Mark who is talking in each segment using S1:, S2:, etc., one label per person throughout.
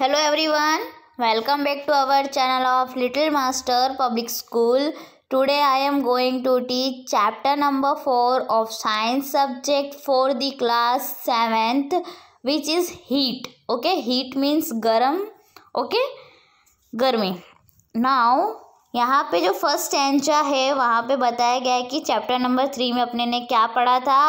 S1: Hello everyone welcome back to our channel of little master public school today I am going to teach chapter number four of science subject for the class seventh which is heat okay heat means गर्म okay गर्मी now यहाँ पे जो first टेंचा है वहाँ पे बताया गया है कि चैप्टर नंबर थ्री में अपने ने क्या पढ़ा था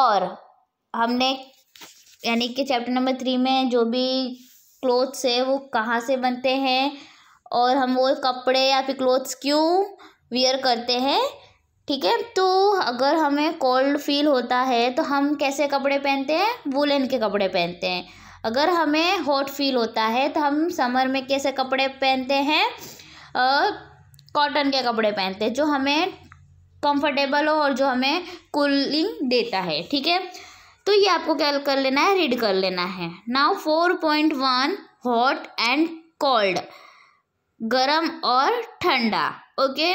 S1: और हमने यानी कि चैप्टर नंबर थ्री में जो भी क्लोथ्स है वो कहाँ से बनते हैं और हम वो कपड़े या फिर क्लोथ्स क्यों वियर करते हैं ठीक है तो अगर हमें कोल्ड फील होता है तो हम कैसे कपड़े पहनते हैं वुलन के कपड़े पहनते हैं अगर हमें हॉट फील होता है तो हम समर में कैसे कपड़े पहनते हैं कॉटन के कपड़े पहनते हैं जो हमें कंफर्टेबल हो और जो हमें कूलिंग देता है ठीक है तो ये आपको क्या कर लेना है रीड कर लेना है now four point one hot and cold गरम और ठंडा ओके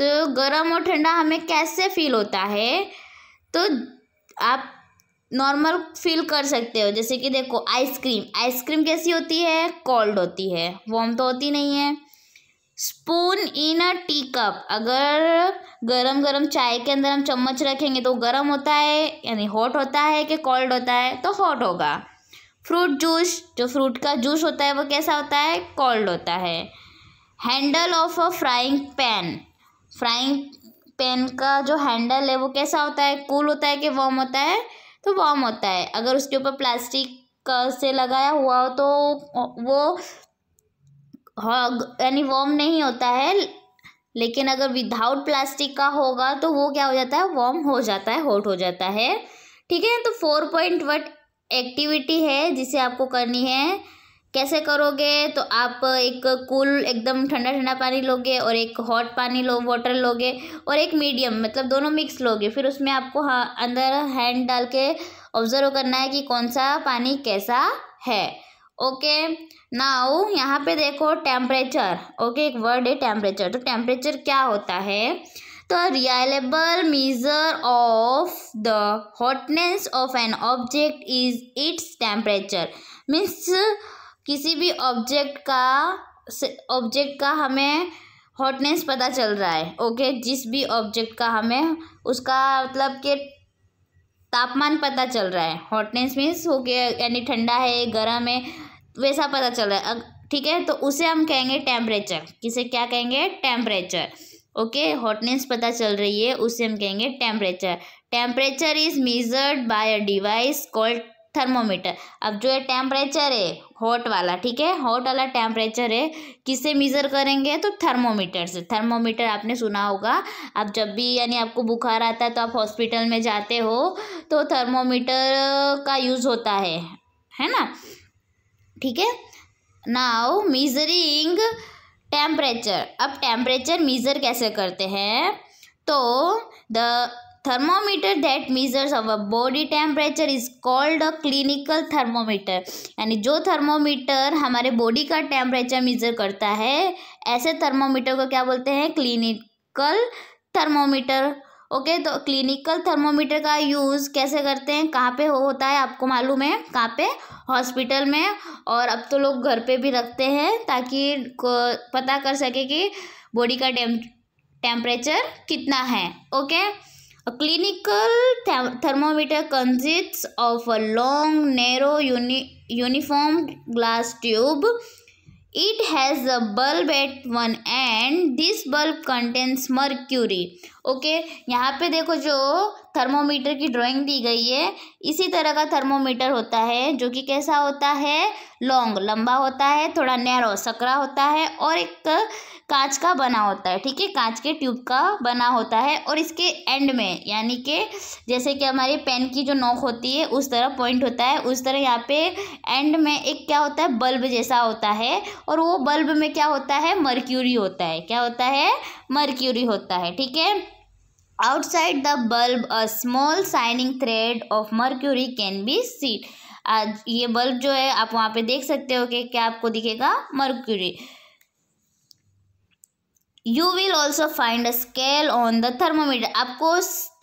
S1: तो गरम और ठंडा हमें कैसे फील होता है तो आप नॉर्मल फील कर सकते हो जैसे कि देखो आइसक्रीम आइसक्रीम कैसी होती है कोल्ड होती है वॉम तो होती नहीं है spoon in a tea cup अगर गरम गरम चाय के अंदर हम चम्मच रखेंगे तो गरम होता है यानी हॉट होता है कि कोल्ड होता है तो हॉट होगा फ्रूट जूस जो फ्रूट का जूस होता है वो कैसा होता है कोल्ड होता है handle of a frying pan frying pan का जो हैंडल है वो कैसा होता है कूल होता है कि वॉम होता है तो वॉम होता है अगर उसके ऊपर प्लास्टिक से लगाया हुआ हो तो वो हाँ, यानी वॉर्म नहीं होता है लेकिन अगर विदाउट प्लास्टिक का होगा तो वो क्या हो जाता है वॉम हो जाता है हॉट हो जाता है ठीक है तो फोर पॉइंट वट एक्टिविटी है जिसे आपको करनी है कैसे करोगे तो आप एक कूल एकदम ठंडा ठंडा पानी लोगे और एक हॉट पानी लो वाटर लोगे और एक मीडियम मतलब दोनों मिक्स लोगे फिर उसमें आपको हाँ अंदर हैंड डाल के ऑब्जर्व करना है कि कौन सा पानी कैसा है ओके नाउ यहाँ पे देखो टेम्परेचर ओके एक वर्ड है टेम्परेचर तो टेम्परेचर क्या होता है तो reliable measure of the hotness of an object is its temperature means किसी भी ऑब्जेक्ट का ऑब्जेक्ट का हमें हॉटनेस पता चल रहा है ओके जिस भी ऑब्जेक्ट का हमें उसका मतलब के तापमान पता चल रहा है हॉटनेस मीन्स हो गया यानी ठंडा है गर्म है वैसा पता चल रहा है ठीक है तो उसे हम कहेंगे टेम्परेचर किसे क्या कहेंगे टेम्परेचर ओके हॉटनेस पता चल रही है उसे हम कहेंगे temperature temperature is measured by a device called thermometer अब जो है टेम्परेचर है हॉट वाला ठीक है हॉट वाला टेम्परेचर है किसे मेज़र करेंगे तो थर्मोमीटर से थर्मोमीटर आपने सुना होगा आप जब भी यानी आपको बुखार आता है तो आप हॉस्पिटल में जाते हो तो थर्मोमीटर का यूज़ होता है है ना ठीक है नाउ मीजरिंग टेम्परेचर अब टेम्परेचर मीज़र कैसे करते हैं तो the thermometer that measures our body temperature is called a clinical thermometer यानी जो थर्मोमीटर हमारे बॉडी का टेम्परेचर मीज़र करता है ऐसे थर्मोमीटर को क्या बोलते हैं क्लिनिकल थर्मोमीटर ओके तो क्लिनिकल थर्मोमीटर का यूज़ कैसे करते हैं कहाँ पे होता है आपको मालूम है कहाँ पे हॉस्पिटल में और अब तो लोग घर पे भी रखते हैं ताकि पता कर सके कि बॉडी का टेम टेम्परेचर कितना है okay clinical thermometer consists of a long narrow uni uniform glass tube It has a bulb at one end. This bulb contains mercury. Okay okay? यहाँ पे देखो जो थर्मोमीटर की ड्राइंग दी गई है इसी तरह का थर्मोमीटर होता है जो कि कैसा होता है लॉन्ग लंबा होता है थोड़ा नैरो सकरा होता है और एक कांच का बना होता है ठीक है कांच के ट्यूब का बना होता है और इसके एंड में यानी कि जैसे कि हमारे पेन की जो नोक होती है उस तरह पॉइंट होता है उस तरह यहाँ पे एंड में एक क्या होता है बल्ब जैसा होता है और वो बल्ब में क्या होता है मर्क्यूरी होता है क्या होता है मर्क्यूरी होता है ठीक है outside the bulb a small shining thread of mercury can be seen. आज ये बल्ब जो है आप वहाँ पे देख सकते हो कि क्या आपको दिखेगा mercury you will also find a scale on the thermometer आपको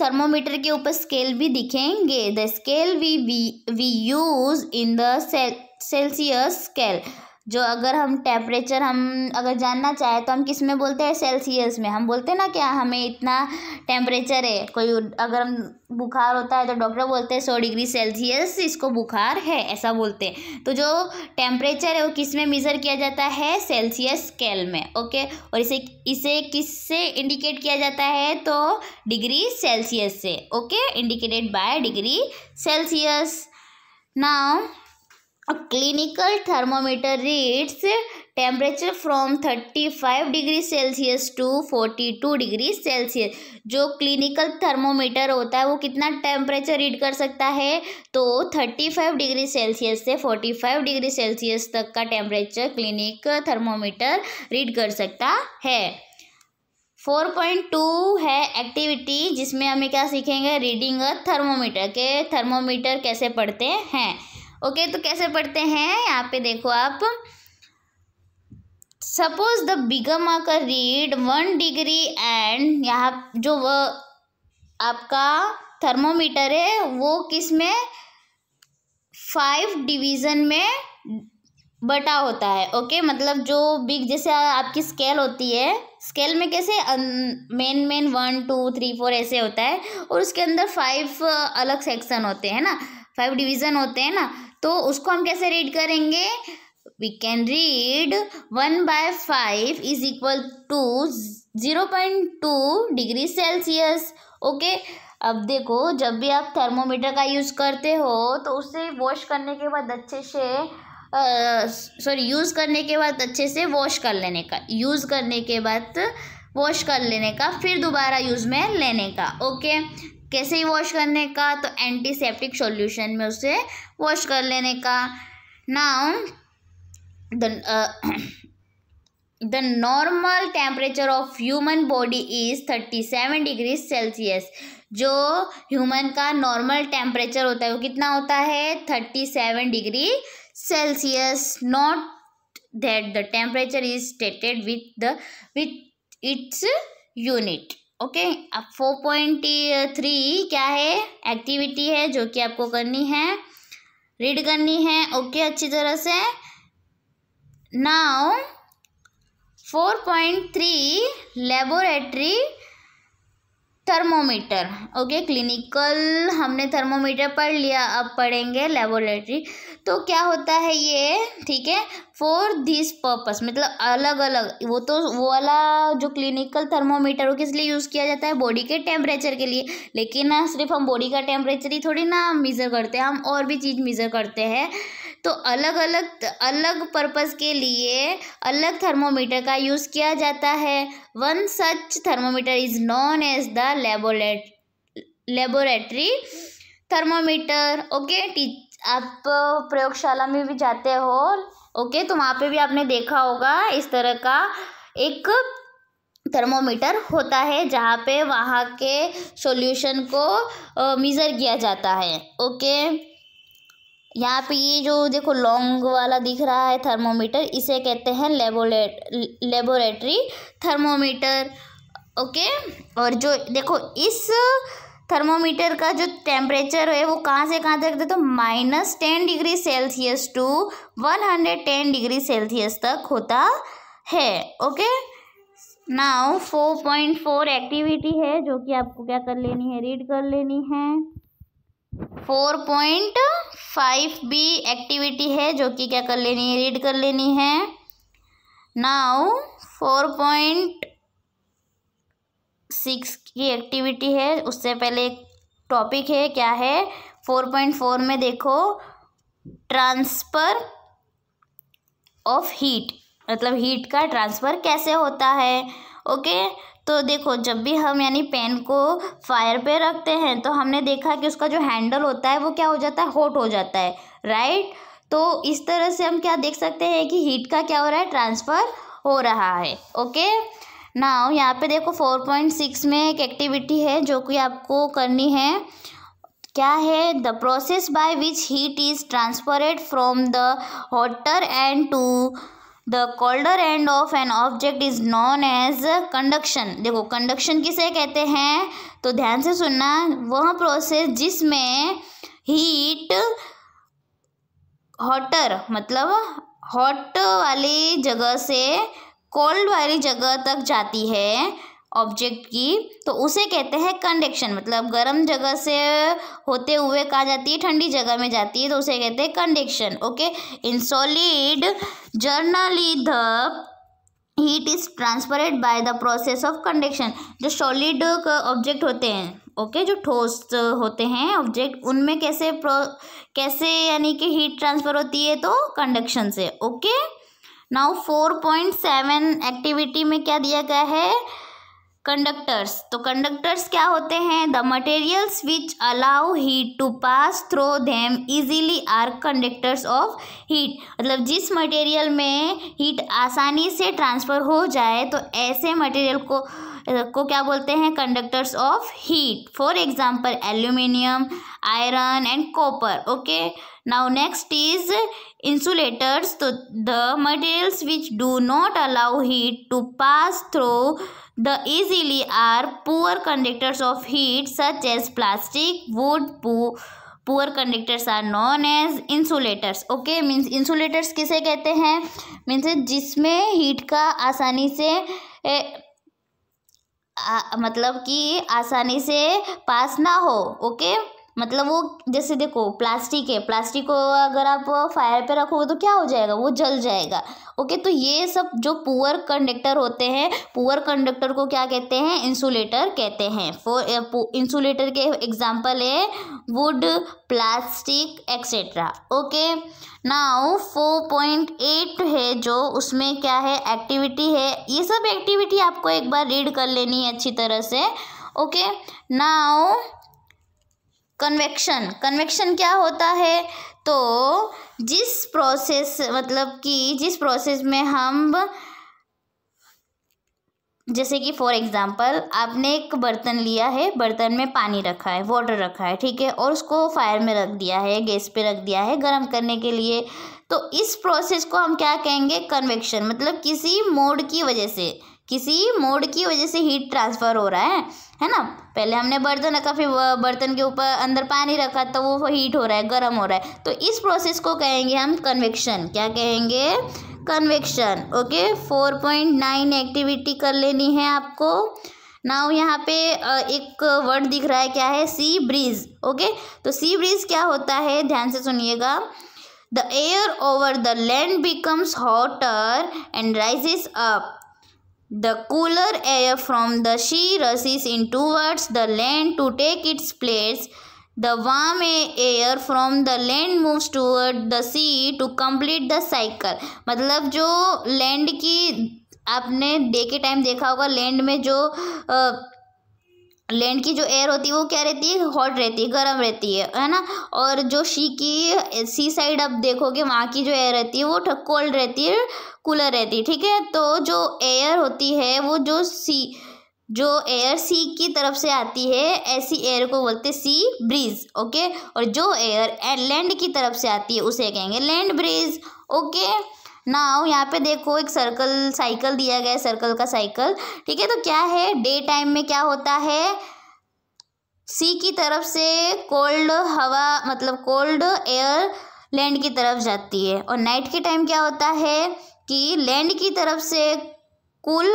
S1: थर्मोमीटर के ऊपर स्केल भी दिखेंगे the scale we we we use in the Celsius scale जो अगर हम टेम्परेचर हम अगर जानना चाहें तो हम किस में बोलते हैं सेल्सियस में हम बोलते हैं ना क्या हमें इतना टेम्परेचर है कोई अगर हम बुखार होता है तो डॉक्टर बोलते हैं सौ डिग्री सेल्सियस इसको बुखार है ऐसा बोलते हैं तो जो टेम्परेचर है वो किस में मेज़र किया जाता है सेल्सियस स्केल में ओके और इसे इसे किस से इंडिकेट किया जाता है तो डिग्री सेल्सियस से okay indicated by degree Celsius now clinical thermometer reads reads temperature from five degree Celsius to forty two degree Celsius जो क्लिनिकल थर्मोमीटर होता है वो कितना टेम्परेचर रीड कर सकता है तो थर्टी फाइव डिग्री सेल्सियस से फाइव डिग्री सेल्सियस तक का टेम्परेचर क्लिनिक थर्मोमीटर रीड कर सकता है फोर पॉइंट टू है एक्टिविटी जिसमें हमें क्या सीखेंगे रीडिंग अ थर्मोमीटर के थर्मोमीटर कैसे पढ़ते हैं ओके तो कैसे पढ़ते हैं यहाँ पे देखो आप सपोज द बिगम का रीड वन डिग्री एंड यहाँ जो वह आपका थर्मोमीटर है वो किस में फाइव डिवीज़न में बटा होता है ओके मतलब जो बिग जैसे आपकी स्केल होती है स्केल में कैसे main main one two three four ऐसे होता है और उसके अंदर फाइव अलग सेक्शन होते हैं ना फाइव डिवीज़न होते हैं ना तो उसको हम कैसे रीड करेंगे we can read one by five is equal to zero point two degree Celsius okay अब देखो जब भी आप थर्मोमीटर का यूज़ करते हो तो उसे वॉश करने के बाद अच्छे से सॉरी यूज़ करने के बाद अच्छे से वॉश कर लेने का यूज़ करने के बाद वॉश कर लेने का फिर दोबारा यूज़ में लेने का ओके कैसे ही वॉश करने का तो एंटीसेप्टिक सॉल्यूशन में उसे वॉश कर लेने का now the normal temperature of human body is thirty seven degree Celsius जो ह्यूमन का नॉर्मल टेम्परेचर होता है वो कितना होता है thirty seven degree Celsius note that the temperature is stated with the with its unit okay अब four point three क्या है एक्टिविटी है जो कि आपको करनी है रीड करनी है ओके अच्छी तरह से now four point three laboratory thermometer okay clinical हमने थर्मोमीटर पढ़ लिया अब पढ़ेंगे लेबोरेटरी तो क्या होता है ये ठीक है फॉर दिस पर्पस मतलब अलग अलग वो तो वो वाला जो क्लिनिकल थर्मोमीटर वो किस लिए यूज़ किया जाता है बॉडी के टेम्परेचर के लिए लेकिन ना सिर्फ हम बॉडी का टेम्परेचर ही थोड़ी ना मेज़र करते हैं हम और भी चीज़ मेज़र करते हैं तो अलग अलग अलग पर्पस के लिए अलग थर्मोमीटर का यूज़ किया जाता है one such thermometer is known as the laborat laboratory thermometer okay टी आप प्रयोगशाला में भी जाते हो ओके तो वहाँ पे भी आपने देखा होगा इस तरह का एक थर्मोमीटर होता है जहाँ पे वहाँ के सॉल्यूशन को मेजर किया जाता है ओके यहाँ पे ये जो देखो लॉन्ग वाला दिख रहा है थर्मोमीटर इसे कहते हैं लेबोरेट लेबोरेटरी थर्मोमीटर ओके और जो देखो इस थर्मोमीटर का जो टेम्परेचर है वो कहाँ से कहाँ तक तो minus ten degree Celsius to one hundred ten degree Celsius तक होता है okay now four point four activity है जो कि आपको क्या कर लेनी है रीड कर लेनी है four point five B activity है जो कि क्या कर लेनी है रीड कर लेनी है नाउ फोर पॉइंट सिक्स की एक्टिविटी है उससे पहले एक टॉपिक है क्या है फोर पॉइंट फोर में देखो ट्रांसफ़र ऑफ हीट मतलब हीट का ट्रांसफ़र कैसे होता है ओके तो देखो जब भी हम यानी पेन को फायर पे रखते हैं तो हमने देखा कि उसका जो हैंडल होता है वो क्या हो जाता है हॉट हो जाता है राइट तो इस तरह से हम क्या देख सकते हैं कि हीट का क्या हो रहा है ट्रांसफ़र हो रहा है ओके नाउ यहाँ पे देखो फोर पॉइंट सिक्स में एक एक्टिविटी है जो कि आपको करनी है क्या है the process by which heat is transferred from the hotter end to the colder end of an object is known as conduction देखो कंडक्शन किसे कहते हैं तो ध्यान से सुनना वह प्रोसेस जिसमें हीट हॉटर मतलब हॉट वाली जगह से कोल्ड वाली जगह तक जाती है ऑब्जेक्ट की तो उसे कहते हैं कंडक्शन मतलब गर्म जगह से होते हुए कहा जाती है ठंडी जगह में जाती है तो उसे कहते हैं conduction okay in solid generally the heat is transferred by the process of conduction जो सॉलिड ऑब्जेक्ट होते हैं ओके okay, जो ठोस होते हैं ऑब्जेक्ट उनमें कैसे प्रो कैसे यानी कि हीट ट्रांसफर होती है तो कंडक्शन से okay okay? Now four point seven activity में क्या दिया गया है कंडक्टर्स तो कंडक्टर्स क्या होते हैं the materials which allow heat to pass through them easily are conductors of heat मतलब जिस मटेरियल में हीट आसानी से ट्रांसफ़र हो जाए तो ऐसे मटेरियल को को क्या बोलते हैं conductors of heat for example aluminium iron and copper okay now next is insulators तो the materials which do not allow heat to pass through the easily are poor conductors of heat such as plastic wood pu poor conductors are known as insulators okay means insulators किसे कहते हैं means जिसमें heat का आसानी से मतलब कि आसानी से पास ना हो ओके मतलब वो जैसे देखो प्लास्टिक है प्लास्टिक को अगर आप फायर पे रखोगे तो क्या हो जाएगा वो जल जाएगा ओके तो ये सब जो पुअर कंडक्टर होते हैं पुअर कंडक्टर को क्या कहते हैं इंसुलेटर कहते हैं फॉर इंसुलेटर के एग्जाम्पल है wood plastic etcetera okay now four point eight है जो उसमें क्या है एक्टिविटी है ये सब एक्टिविटी आपको एक बार रीड कर लेनी है अच्छी तरह से ओके नाउ कन्वेक्शन कन्वेक्शन क्या होता है तो जिस प्रोसेस मतलब कि जिस प्रोसेस में हम जैसे कि फॉर एग्जांपल आपने एक बर्तन लिया है बर्तन में पानी रखा है वाटर रखा है ठीक है और उसको फायर में रख दिया है गैस पे रख दिया है गर्म करने के लिए तो इस प्रोसेस को हम क्या कहेंगे कन्वेक्शन मतलब किसी मोड की वजह से किसी मोड की वजह से हीट ट्रांसफ़र हो रहा है है ना पहले हमने बर्तन रखा फिर बर्तन के ऊपर अंदर पानी रखा तो वो हीट हो रहा है गर्म हो रहा है तो इस प्रोसेस को कहेंगे हम कन्वेक्शन क्या कहेंगे convection okay four point nine activity कर लेनी है आपको नाउ यहाँ पे एक वर्ड दिख रहा है क्या है सी ब्रिज ओके तो सी ब्रिज क्या होता है ध्यान से सुनिएगा the air over the land becomes hotter and rises up The cooler air from the sea rushes in towards the land to take its place. The warm air from the land moves toward the sea to complete the cycle. मतलब जो land की आपने day के time देखा होगा land में जो आ, land की जो एयर होती है वो क्या रहती है हॉट रहती है गर्म रहती है है ना और जो शी की सी साइड आप देखोगे वहाँ की जो एयर रहती है वो कोल्ड रहती है कूलर रहती है ठीक है तो जो एयर होती है वो जो सी जो एयर सी की तरफ से आती है ऐसी एयर को बोलते सी ब्रीज ओके और जो एयर लैंड की तरफ से आती है उसे कहेंगे लैंड ब्रीज ओके नाउ यहाँ पे देखो एक सर्कल साइकिल दिया गया है सर्कल का साइकिल ठीक है तो क्या है डे टाइम में क्या होता है सी की तरफ से कोल्ड हवा मतलब कोल्ड एयर लैंड की तरफ जाती है और नाइट के टाइम क्या होता है कि लैंड की तरफ से कूल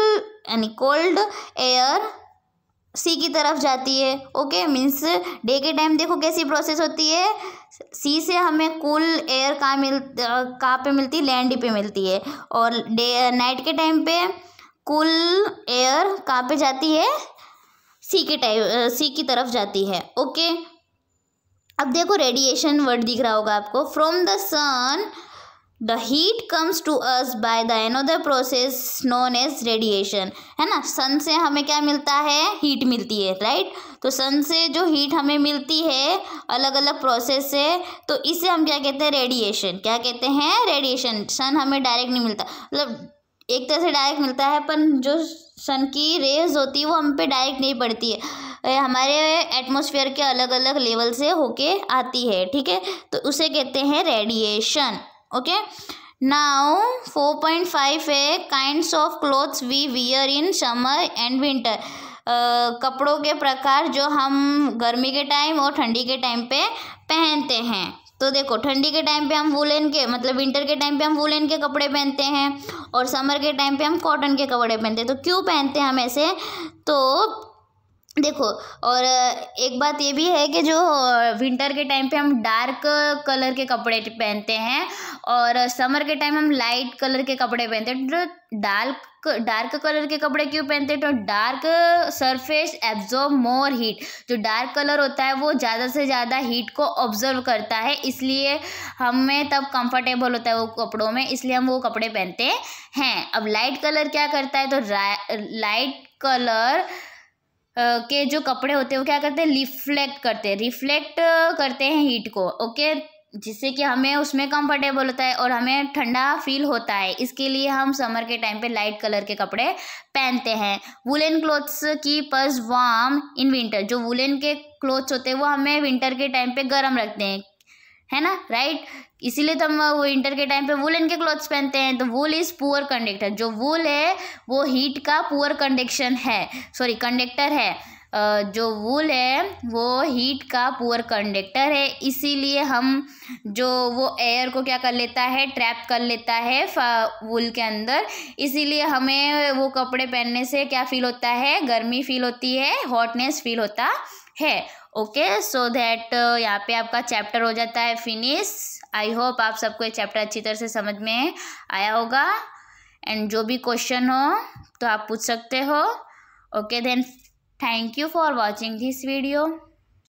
S1: यानी कोल्ड एयर सी की तरफ जाती है ओके मीन्स डे के टाइम देखो कैसी प्रोसेस होती है सी से हमें कूल एयर कहाँ मिल कहाँ पे मिलती है लैंड पे मिलती है और डे नाइट के टाइम पे कूल एयर कहाँ पे जाती है सी के टाइम सी की तरफ जाती है ओके अब देखो रेडिएशन वर्ड दिख रहा होगा आपको from the sun the heat comes to us by the another process known as radiation है ना सन से हमें क्या मिलता है हीट मिलती है राइट तो सन से जो हीट हमें मिलती है अलग अलग प्रोसेस से तो इसे हम क्या कहते हैं रेडिएशन क्या कहते हैं रेडिएशन सन हमें डायरेक्ट नहीं मिलता मतलब एक तरह से डायरेक्ट मिलता है पर जो सन की रेज होती है वो हम पे डायरेक्ट नहीं पड़ती है हमारे एटमोसफियर के अलग अलग लेवल से होके आती है ठीक है तो उसे कहते हैं रेडिएशन फोर पॉइंट फाइव है kind of clothes we wear in summer and winter कपड़ों के प्रकार जो हम गर्मी के टाइम और ठंडी के टाइम पे पहनते हैं तो देखो ठंडी के टाइम पे हम वुलन के मतलब विंटर के टाइम पे हम वुलन के कपड़े पहनते हैं और समर के टाइम पे हम कॉटन के कपड़े पहनते हैं तो क्यों पहनते हैं हम ऐसे तो देखो और एक बात ये भी है कि जो विंटर के टाइम पे हम डार्क कलर के कपड़े पहनते हैं और समर के टाइम हम लाइट कलर के कपड़े पहनते हैं तो डार्क डार्क कलर के कपड़े क्यों पहनते हैं तो dark surface absorb more heat जो डार्क कलर होता है वो ज़्यादा से ज़्यादा हीट को ऑब्जर्व करता है इसलिए हमें तब कंफर्टेबल होता है वो कपड़ों में इसलिए हम वो कपड़े पहनते हैं अब लाइट कलर क्या करता है तो लाइट कलर के जो कपड़े होते हैं वो क्या करते हैं रिफ्लेक्ट करते हैं रिफ्लेक्ट करते हैं हीट को ओके जिससे कि हमें उसमें कंफर्टेबल होता है और हमें ठंडा फील होता है इसके लिए हम समर के टाइम पे लाइट कलर के कपड़े पहनते हैं woollen clothes keeps warm in winter जो वुलन के क्लोथ्स होते हैं वो हमें विंटर के टाइम पे गर्म रखते हैं है ना राइट इसीलिए तो हम विंटर के टाइम पे वुलन के क्लॉथ्स पहनते हैं तो वुल इज़ पुअर कंडक्टर जो वुल है वो हीट का पुअर कंडक्शन है सॉरी कंडक्टर है जो वूल है वो हीट का पुअर कंडक्टर है इसीलिए हम जो वो एयर को क्या कर लेता है ट्रैप कर लेता है वूल के अंदर इसीलिए हमें वो कपड़े पहनने से क्या फील होता है गर्मी फील होती है हॉटनेस फील होता है ओके सो दैट यहाँ पे आपका चैप्टर हो जाता है फिनिश आई होप आप सबको ये चैप्टर अच्छी तरह से समझ में आया होगा एंड जो भी क्वेश्चन हो तो आप पूछ सकते हो okay then thank you for watching this video